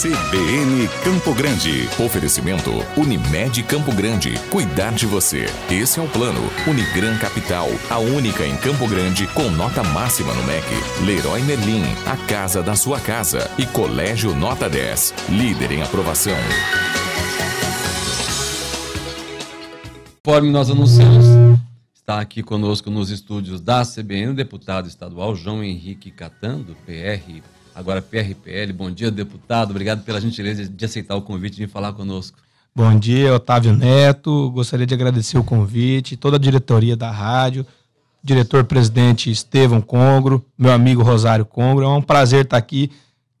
CBN Campo Grande. Oferecimento Unimed Campo Grande. Cuidar de você. Esse é o plano. Unigran Capital, a única em Campo Grande com nota máxima no MEC. Leroy Merlin, a casa da sua casa. E Colégio Nota 10, líder em aprovação. Conforme nós anunciamos, está aqui conosco nos estúdios da CBN o deputado estadual João Henrique Catando, PR agora PRPL. Bom dia, deputado. Obrigado pela gentileza de aceitar o convite de falar conosco. Bom dia, Otávio Neto. Gostaria de agradecer o convite, toda a diretoria da rádio, diretor-presidente Estevão Congro, meu amigo Rosário Congro. É um prazer estar aqui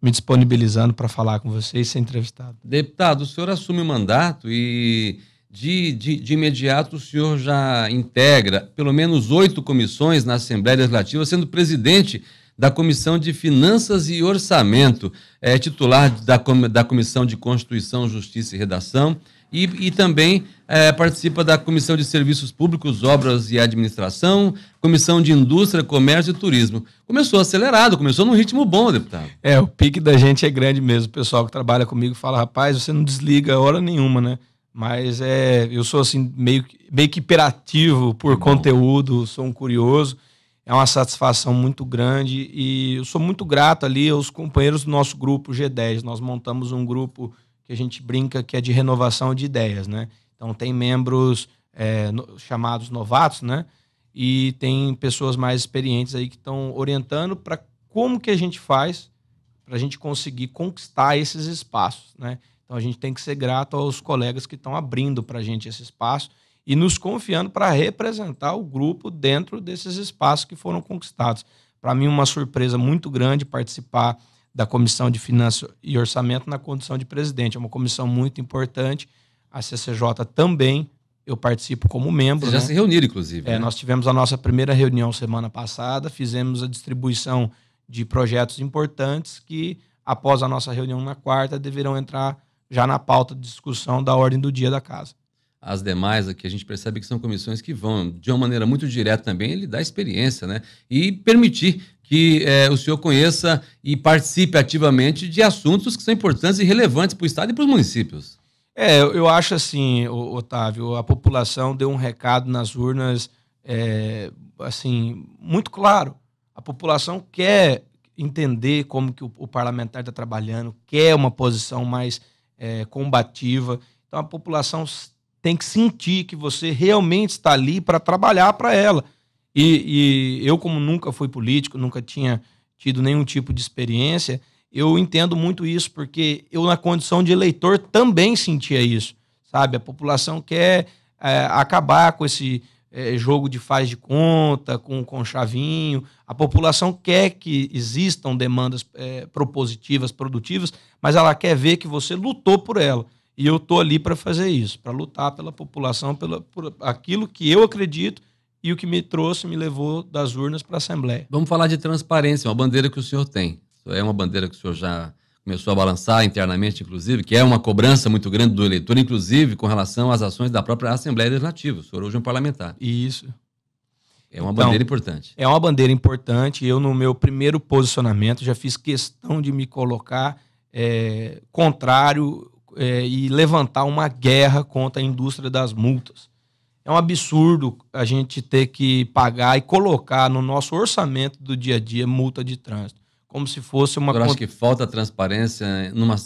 me disponibilizando para falar com vocês e ser entrevistado. Deputado, o senhor assume o mandato e de, de, de, imediato o senhor já integra pelo menos oito comissões na Assembleia Legislativa, sendo presidente da Comissão de Finanças e Orçamento, é titular da, da Comissão de Constituição, Justiça e Redação, e, e também é, participa da Comissão de Serviços Públicos, Obras e Administração, Comissão de Indústria, Comércio e Turismo. Começou acelerado, começou num ritmo bom, deputado. É, o pique da gente é grande mesmo. O pessoal que trabalha comigo fala, rapaz, você não desliga hora nenhuma, né? Mas é, eu sou assim, meio, meio que hiperativo por é conteúdo, sou um curioso. É uma satisfação muito grande e eu sou muito grato ali aos companheiros do nosso grupo G10. Nós montamos um grupo que a gente brinca que é de renovação de ideias, né? Então tem membros é, no, chamados novatos, né? E tem pessoas mais experientes aí que estão orientando para como que a gente faz para a gente conseguir conquistar esses espaços, né? Então a gente tem que ser grato aos colegas que estão abrindo para a gente esse espaço e nos confiando para representar o grupo dentro desses espaços que foram conquistados. Para mim, uma surpresa muito grande participar da Comissão de Finanças e Orçamento na condição de presidente. É uma comissão muito importante. A CCJ também eu participo como membro. Vocês já né? se reuniram, inclusive. É, né? Nós tivemos a nossa primeira reunião semana passada, fizemos a distribuição de projetos importantes que, após a nossa reunião na quarta, deverão entrar já na pauta de discussão da ordem do dia da casa as demais aqui, a gente percebe que são comissões que vão, de uma maneira muito direta também, ele dá experiência, né? E permitir que é, o senhor conheça e participe ativamente de assuntos que são importantes e relevantes para o Estado e para os municípios. É, eu acho assim, Otávio, a população deu um recado nas urnas, é, assim, muito claro. A população quer entender como que o, o parlamentar está trabalhando, quer uma posição mais é, combativa. Então, a população tem que sentir que você realmente está ali para trabalhar para ela. E, e, eu, como nunca fui político, nunca tinha tido nenhum tipo de experiência, eu entendo muito isso, porque eu, na condição de eleitor, também sentia isso, sabe? A população quer é, acabar com esse é, jogo de faz de conta, com, o chavinho. A população quer que existam demandas é, propositivas, produtivas, mas ela quer ver que você lutou por ela. E eu estou ali para fazer isso, para lutar pela população, pela, por aquilo que eu acredito e o que me trouxe, me levou das urnas para a Assembleia. Vamos falar de transparência, uma bandeira que o senhor tem. É uma bandeira que o senhor já começou a balançar internamente, inclusive, que é uma cobrança muito grande do eleitor, inclusive com relação às ações da própria Assembleia Legislativa. O senhor hoje é um parlamentar. Isso. É uma então, bandeira importante. É uma bandeira importante. Eu, no meu primeiro posicionamento, já fiz questão de me colocar é, contrário é, e levantar uma guerra contra a indústria das multas. É um absurdo a gente ter que pagar e colocar no nosso orçamento do dia a dia multa de trânsito, como se fosse uma. Eu acho que falta transparência. Numa,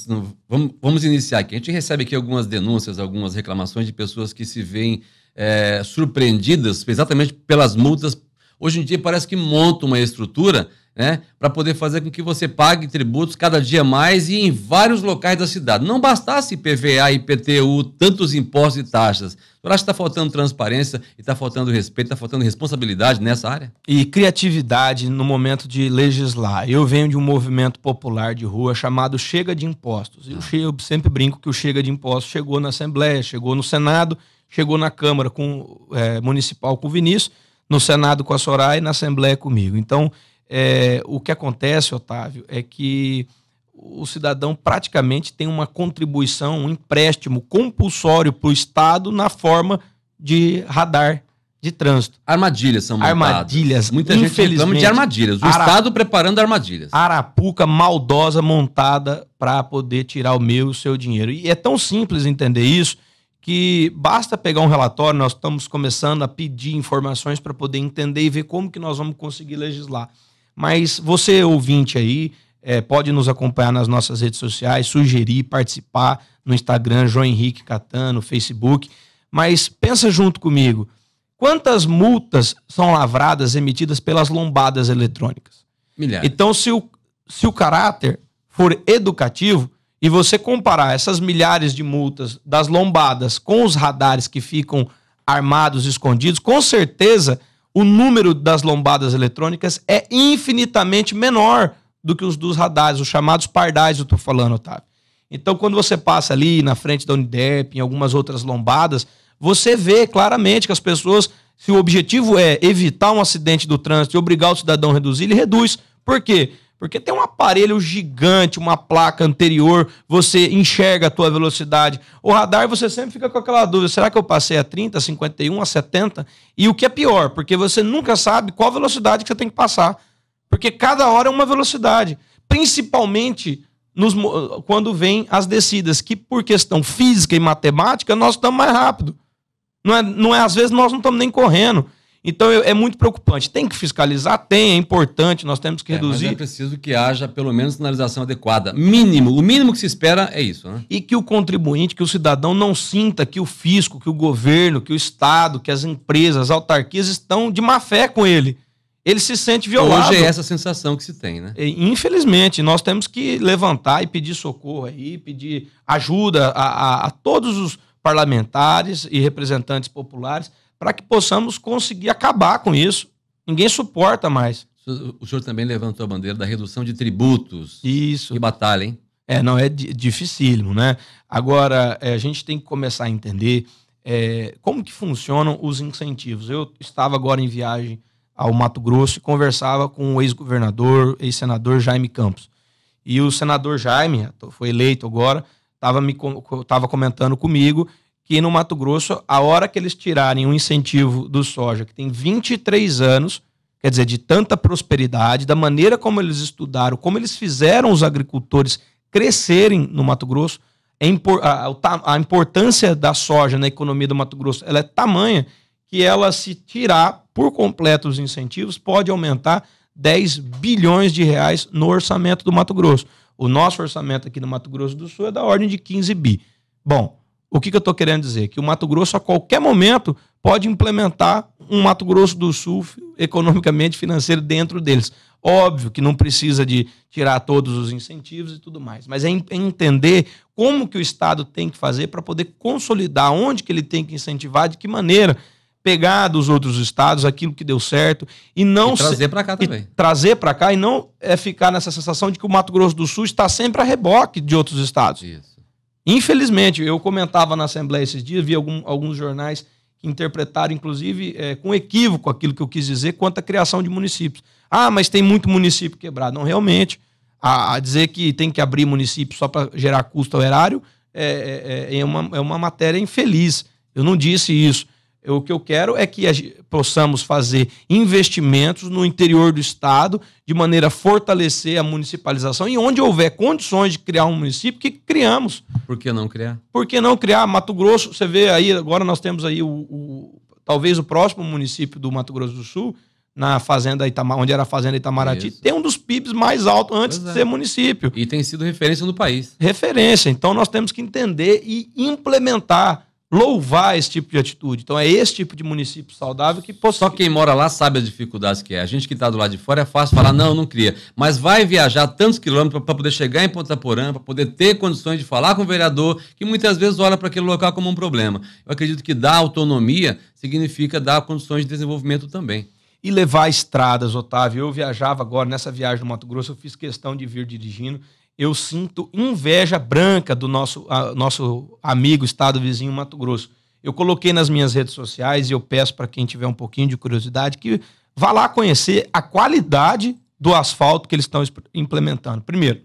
vamos, vamos iniciar aqui. A gente recebe aqui algumas denúncias, algumas reclamações de pessoas que se veem é, surpreendidas exatamente pelas multas. Hoje em dia parece que monta uma estrutura né, para poder fazer com que você pague tributos cada dia mais e em vários locais da cidade. Não bastasse PVA, IPTU, tantos impostos e taxas. Eu acho que está faltando transparência e está faltando respeito, está faltando responsabilidade nessa área? E criatividade no momento de legislar. Eu venho de um movimento popular de rua chamado Chega de Impostos. Eu, ah. eu sempre brinco que o Chega de Impostos chegou na Assembleia, chegou no Senado, chegou na Câmara com, é, Municipal com o Vinícius, no Senado com a Soraya e na Assembleia comigo. Então, é, o que acontece, Otávio, é que o cidadão praticamente tem uma contribuição, um empréstimo compulsório para o Estado na forma de radar de trânsito. Armadilhas são montadas. Armadilhas. Muita gente reclama de armadilhas. O Ara... Estado preparando armadilhas. Arapuca maldosa montada para poder tirar o meu e o seu dinheiro. E é tão simples entender isso que basta pegar um relatório, nós estamos começando a pedir informações para poder entender e ver como que nós vamos conseguir legislar. Mas você, ouvinte aí, é, pode nos acompanhar nas nossas redes sociais, sugerir, participar no Instagram, João Henrique Catano, Facebook. Mas pensa junto comigo. Quantas multas são lavradas, emitidas pelas lombadas eletrônicas? Milhares. Então, se o, se o caráter for educativo e você comparar essas milhares de multas das lombadas com os radares que ficam armados, escondidos, com certeza o número das lombadas eletrônicas é infinitamente menor do que os dos radares, os chamados pardais, eu estou falando, Otávio. Então, quando você passa ali na frente da Unidep, em algumas outras lombadas, você vê claramente que as pessoas, se o objetivo é evitar um acidente do trânsito e obrigar o cidadão a reduzir, ele reduz. Por quê? Porque tem um aparelho gigante, uma placa anterior, você enxerga a tua velocidade. O radar você sempre fica com aquela dúvida, será que eu passei a 30, a 51, a 70? E o que é pior, porque você nunca sabe qual velocidade que você tem que passar. Porque cada hora é uma velocidade, principalmente nos, quando vem as descidas, que por questão física e matemática nós estamos mais rápido. Não é, não é às vezes nós não estamos nem correndo. Então é muito preocupante. Tem que fiscalizar? Tem, é importante, nós temos que é, reduzir. Mas é preciso que haja pelo menos sinalização adequada. Mínimo, o mínimo que se espera é isso, né? E que o contribuinte, que o cidadão não sinta que o fisco, que o governo, que o Estado, que as empresas, as autarquias estão de má fé com ele. Ele se sente violado. Hoje é essa sensação que se tem, né? Infelizmente, nós temos que levantar e pedir socorro aí, pedir ajuda a, a, a todos os parlamentares e representantes populares para que possamos conseguir acabar com isso. Ninguém suporta mais. O senhor também levantou a bandeira da redução de tributos. Isso. Que batalha, hein? É, não, é dificílimo, né? Agora, é, a gente tem que começar a entender é, como que funcionam os incentivos. Eu estava agora em viagem ao Mato Grosso e conversava com o ex-governador, ex-senador Jaime Campos. E o senador Jaime, foi eleito agora, estava tava comentando comigo que no Mato Grosso, a hora que eles tirarem o um incentivo do soja, que tem 23 anos, quer dizer, de tanta prosperidade, da maneira como eles estudaram, como eles fizeram os agricultores crescerem no Mato Grosso, é a, importância da soja na economia do Mato Grosso ela é tamanha que ela, se tirar por completo os incentivos, pode aumentar 10 bilhões de reais no orçamento do Mato Grosso. O nosso orçamento aqui no Mato Grosso do Sul é da ordem de 15 bi. Bom, o que, que eu estou querendo dizer? Que o Mato Grosso, a qualquer momento, pode implementar um Mato Grosso do Sul economicamente financeiro dentro deles. Óbvio que não precisa de tirar todos os incentivos e tudo mais, mas é, é entender como que o Estado tem que fazer para poder consolidar onde que ele tem que incentivar, de que maneira pegar dos outros estados aquilo que deu certo e não e trazer para cá também. trazer para cá e não é ficar nessa sensação de que o Mato Grosso do Sul está sempre a reboque de outros estados. Isso. Infelizmente, eu comentava na Assembleia esses dias, vi algum, alguns jornais que interpretaram, inclusive, é, com equívoco aquilo que eu quis dizer quanto à criação de municípios. Ah, mas tem muito município quebrado. Não, realmente. A, a dizer que tem que abrir município só para gerar custo ao erário é, é, é, é, uma, é uma matéria infeliz. Eu não disse isso. O que eu quero é que possamos fazer investimentos no interior do Estado, de maneira a fortalecer a municipalização e onde houver condições de criar um município, que criamos. Por que não criar? Por que não criar? Mato Grosso, você vê aí, agora nós temos aí o, o talvez o próximo município do Mato Grosso do Sul, na fazenda Itamar, onde era a fazenda Itamaraty, Isso. tem um dos PIBs mais altos antes de é. ser município. E tem sido referência no país. Referência. Então nós temos que entender e implementar louvar esse tipo de atitude. Então é esse tipo de município saudável que possui. Só quem mora lá sabe as dificuldades que é. A gente que está do lado de fora é fácil falar, não, não cria. Mas vai viajar tantos quilômetros para poder chegar em Ponta Porã, para poder ter condições de falar com o vereador, que muitas vezes olha para aquele local como um problema. Eu acredito que dar autonomia significa dar condições de desenvolvimento também. E levar estradas, Otávio. Eu viajava agora, nessa viagem no Mato Grosso, eu fiz questão de vir dirigindo eu sinto inveja branca do nosso, a, nosso amigo estado vizinho Mato Grosso. Eu coloquei nas minhas redes sociais e eu peço para quem tiver um pouquinho de curiosidade que vá lá conhecer a qualidade do asfalto que eles estão implementando. Primeiro,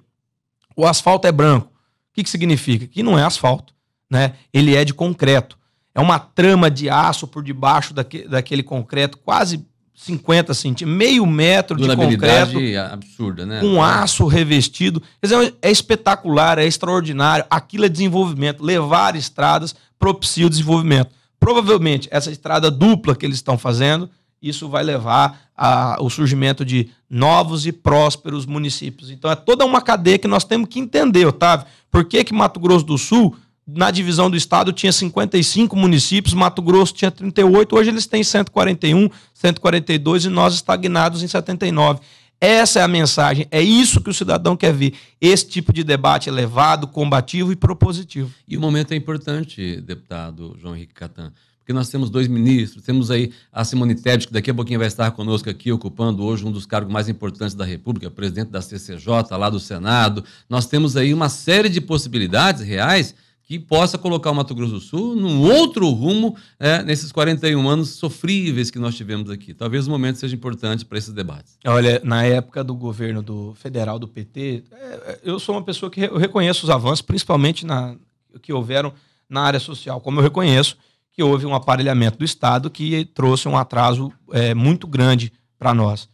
o asfalto é branco. O que, que significa? Que não é asfalto, né? Ele é de concreto. É uma trama de aço por debaixo daque, daquele concreto, quase 50 centímetros, meio metro de concreto. absurda, né? Com aço revestido. Quer dizer, é, é espetacular, é extraordinário. Aquilo é desenvolvimento. Levar estradas propicia o desenvolvimento. Provavelmente, essa estrada dupla que eles estão fazendo, isso vai levar ao surgimento de novos e prósperos municípios. Então, é toda uma cadeia que nós temos que entender, Otávio. Por que, que Mato Grosso do Sul na divisão do estado tinha 55 municípios, Mato Grosso tinha 38, hoje eles têm 141, 142 e nós estagnados em 79. Essa é a mensagem, é isso que o cidadão quer ver. Esse tipo de debate elevado, é combativo e propositivo. E o momento é importante, deputado João Henrique Catan, porque nós temos dois ministros, temos aí a Simone Tebet, que daqui a pouquinho vai estar conosco aqui, ocupando hoje um dos cargos mais importantes da República, presidente da CCJ, lá do Senado. Nós temos aí uma série de possibilidades reais que possa colocar o Mato Grosso do Sul num outro rumo é, nesses 41 anos sofríveis que nós tivemos aqui. Talvez o momento seja importante para esses debates. Olha, na época do governo do federal do PT, é, é, eu sou uma pessoa que reconheço os avanços, principalmente na que houveram na área social, como eu reconheço que houve um aparelhamento do Estado que trouxe um atraso é, muito grande para nós.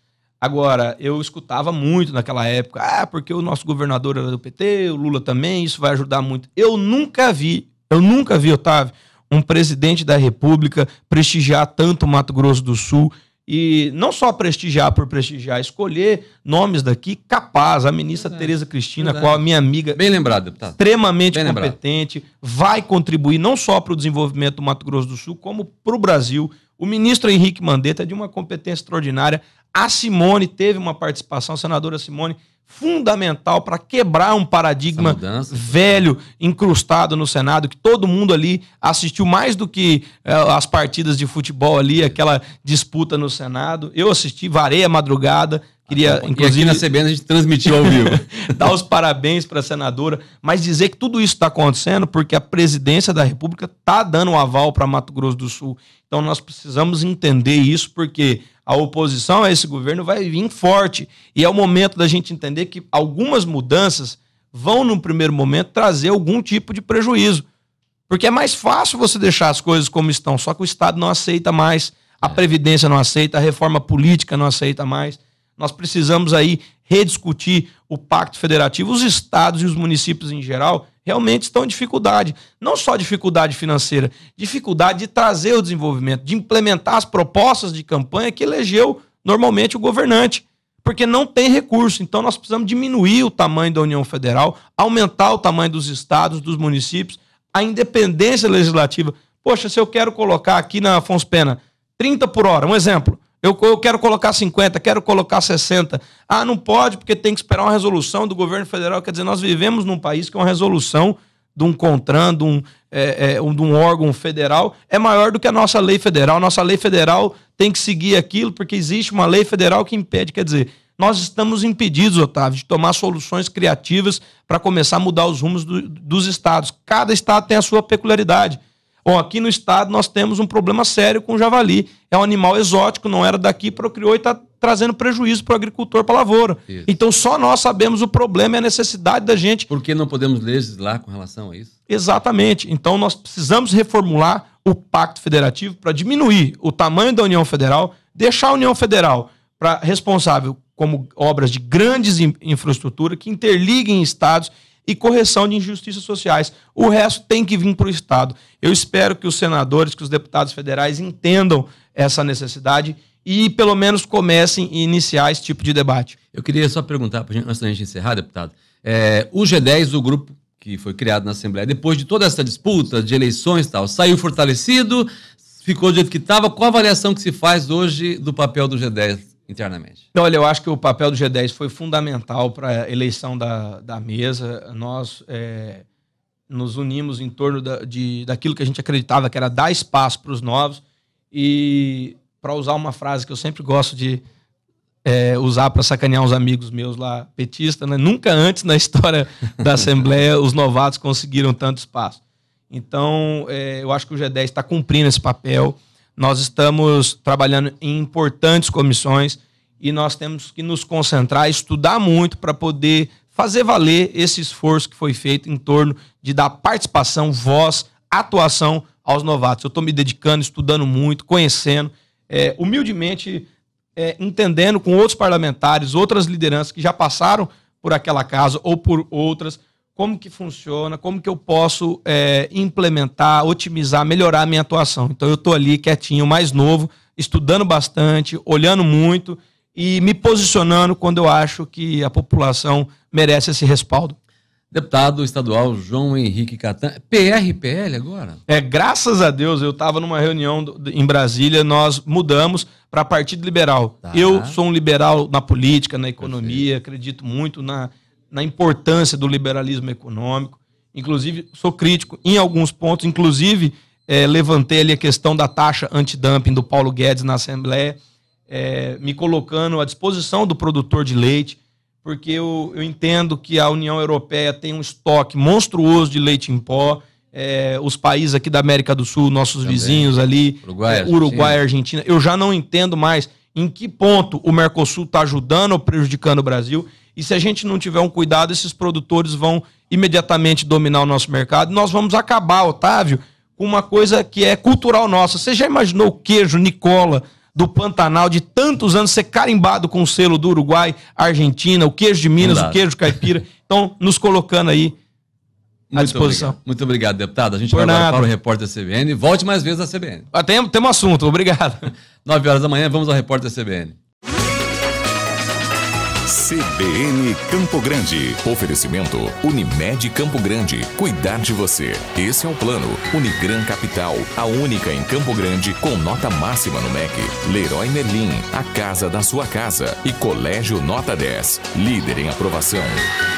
Agora, eu escutava muito naquela época, ah, porque o nosso governador era do PT, o Lula também, isso vai ajudar muito. Eu nunca vi, eu nunca vi, Otávio, um presidente da República prestigiar tanto o Mato Grosso do Sul e não só prestigiar por prestigiar, escolher nomes daqui capaz. A ministra Exato. Tereza Cristina, qual a minha amiga. Bem lembrado, deputado. Extremamente Bem competente, lembrado. vai contribuir não só para o desenvolvimento do Mato Grosso do Sul, como para o Brasil. O ministro Henrique Mandetta é de uma competência extraordinária. A Simone teve uma participação, a senadora Simone, fundamental para quebrar um paradigma mudança, velho, incrustado no Senado, que todo mundo ali assistiu mais do que eh, as partidas de futebol ali, aquela disputa no Senado. Eu assisti, varei a madrugada, Queria, ah, inclusive, aqui na CBN a gente transmitiu ao vivo. dar os parabéns para a senadora, mas dizer que tudo isso está acontecendo porque a presidência da República está dando um aval para Mato Grosso do Sul. Então nós precisamos entender isso porque a oposição a esse governo vai vir forte. E é o momento da gente entender que algumas mudanças vão, no primeiro momento, trazer algum tipo de prejuízo. Porque é mais fácil você deixar as coisas como estão, só que o Estado não aceita mais, a é. Previdência não aceita, a reforma política não aceita mais. Nós precisamos aí rediscutir o pacto federativo. Os estados e os municípios em geral realmente estão em dificuldade. Não só dificuldade financeira, dificuldade de trazer o desenvolvimento, de implementar as propostas de campanha que elegeu normalmente o governante. Porque não tem recurso. Então nós precisamos diminuir o tamanho da União Federal, aumentar o tamanho dos estados, dos municípios, a independência legislativa. Poxa, se eu quero colocar aqui na Afonso Pena 30 por hora, um exemplo. Eu, eu quero colocar 50, quero colocar 60. Ah, não pode, porque tem que esperar uma resolução do governo federal. Quer dizer, nós vivemos num país que é uma resolução de um CONTRAN, de um, é, é, de um órgão federal, é maior do que a nossa lei federal. Nossa lei federal tem que seguir aquilo, porque existe uma lei federal que impede. Quer dizer, nós estamos impedidos, Otávio, de tomar soluções criativas para começar a mudar os rumos do, dos estados. Cada estado tem a sua peculiaridade. Bom, aqui no estado nós temos um problema sério com o javali. É um animal exótico, não era daqui, procriou e está trazendo prejuízo para o agricultor, para a lavoura. Isso. Então só nós sabemos o problema e a necessidade da gente. Porque não podemos legislar com relação a isso? Exatamente. Então nós precisamos reformular o pacto federativo para diminuir o tamanho da União Federal, deixar a União Federal para responsável como obras de grandes infraestrutura que interliguem estados e correção de injustiças sociais. O resto tem que vir para o Estado. Eu espero que os senadores, que os deputados federais entendam essa necessidade e pelo menos comecem e iniciar esse tipo de debate. Eu queria só perguntar, antes da gente encerrar, deputado, é, o G10, o grupo que foi criado na Assembleia, depois de toda essa disputa de eleições e tal, saiu fortalecido, ficou do jeito que estava. Qual a avaliação que se faz hoje do papel do G10 internamente? Então, olha, eu acho que o papel do G10 foi fundamental para a eleição da, da mesa. Nós é, nos unimos em torno da, de, daquilo que a gente acreditava, que era dar espaço para os novos. E, para usar uma frase que eu sempre gosto de é, usar para sacanear uns amigos meus lá, petista, né? nunca antes na história da Assembleia os novatos conseguiram tanto espaço. Então, é, eu acho que o G10 está cumprindo esse papel. Nós estamos trabalhando em importantes comissões e nós temos que nos concentrar, estudar muito para poder fazer valer esse esforço que foi feito em torno de dar participação, voz, atuação aos novatos. Eu estou me dedicando, estudando muito, conhecendo, é, humildemente é, entendendo com outros parlamentares, outras lideranças que já passaram por aquela casa ou por outras como que funciona, como que eu posso é, implementar, otimizar, melhorar a minha atuação. Então eu estou ali quietinho, mais novo, estudando bastante, olhando muito e me posicionando quando eu acho que a população merece esse respaldo. Deputado estadual João Henrique Catan, PRPL agora? É, graças a Deus, eu estava numa reunião do, em Brasília, nós mudamos para Partido Liberal. Tá. Eu sou um liberal na política, na economia, Perfeito. acredito muito na na importância do liberalismo econômico. Inclusive, sou crítico em alguns pontos, inclusive é, levantei ali a questão da taxa antidumping do Paulo Guedes na Assembleia, é, me colocando à disposição do produtor de leite, porque eu, eu, entendo que a União Europeia tem um estoque monstruoso de leite em pó. É, os países aqui da América do Sul, nossos Também. vizinhos ali, Uruguai, Argentina. Uruguai, Argentina, eu já não entendo mais em que ponto o Mercosul está ajudando ou prejudicando o Brasil. E se a gente não tiver um cuidado, esses produtores vão imediatamente dominar o nosso mercado. nós vamos acabar, Otávio, com uma coisa que é cultural nossa. Você já imaginou o queijo Nicola do Pantanal de tantos anos ser carimbado com o selo do Uruguai, Argentina, o queijo de Minas, o queijo caipira? Então, nos colocando aí à Muito disposição. Obrigado. Muito obrigado, deputado. A gente Por vai agora para o Repórter CBN. Volte mais vezes à CBN. Ah, temos tem um assunto, obrigado. 9 horas da manhã, vamos ao Repórter CBN. CBN Campo Grande. Oferecimento Unimed Campo Grande. Cuidar de você. Esse é o plano. Unigran Capital, a única em Campo Grande com nota máxima no MEC. Leroy Merlin, a casa da sua casa. E Colégio Nota 10, líder em aprovação.